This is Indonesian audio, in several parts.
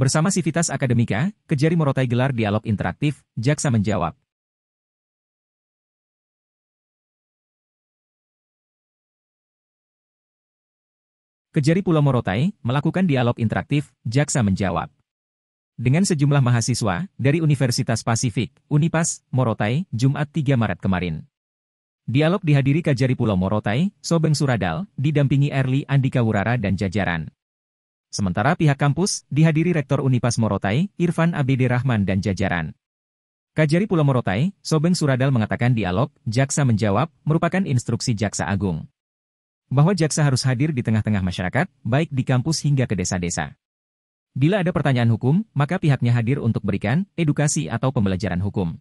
Bersama Sivitas Akademika, Kejari Morotai gelar dialog interaktif, Jaksa menjawab. Kejari Pulau Morotai melakukan dialog interaktif, Jaksa menjawab. Dengan sejumlah mahasiswa dari Universitas Pasifik, Unipas, Morotai, Jumat 3 Maret kemarin. Dialog dihadiri Kajari Pulau Morotai, Sobeng Suradal, didampingi Erli Andika Wurara dan jajaran. Sementara pihak kampus dihadiri Rektor Unipas Morotai, Irfan Abidi Rahman dan jajaran. Kajari Pulau Morotai, Sobeng Suradal mengatakan dialog, Jaksa menjawab, merupakan instruksi Jaksa Agung. Bahwa Jaksa harus hadir di tengah-tengah masyarakat, baik di kampus hingga ke desa-desa. Bila ada pertanyaan hukum, maka pihaknya hadir untuk berikan edukasi atau pembelajaran hukum.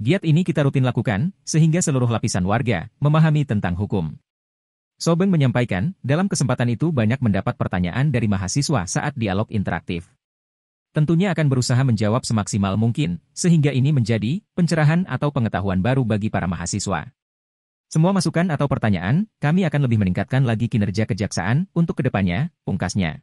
Giat ini kita rutin lakukan, sehingga seluruh lapisan warga memahami tentang hukum. Sobeng menyampaikan, dalam kesempatan itu banyak mendapat pertanyaan dari mahasiswa saat dialog interaktif. Tentunya akan berusaha menjawab semaksimal mungkin, sehingga ini menjadi pencerahan atau pengetahuan baru bagi para mahasiswa. Semua masukan atau pertanyaan, kami akan lebih meningkatkan lagi kinerja kejaksaan untuk kedepannya, pungkasnya.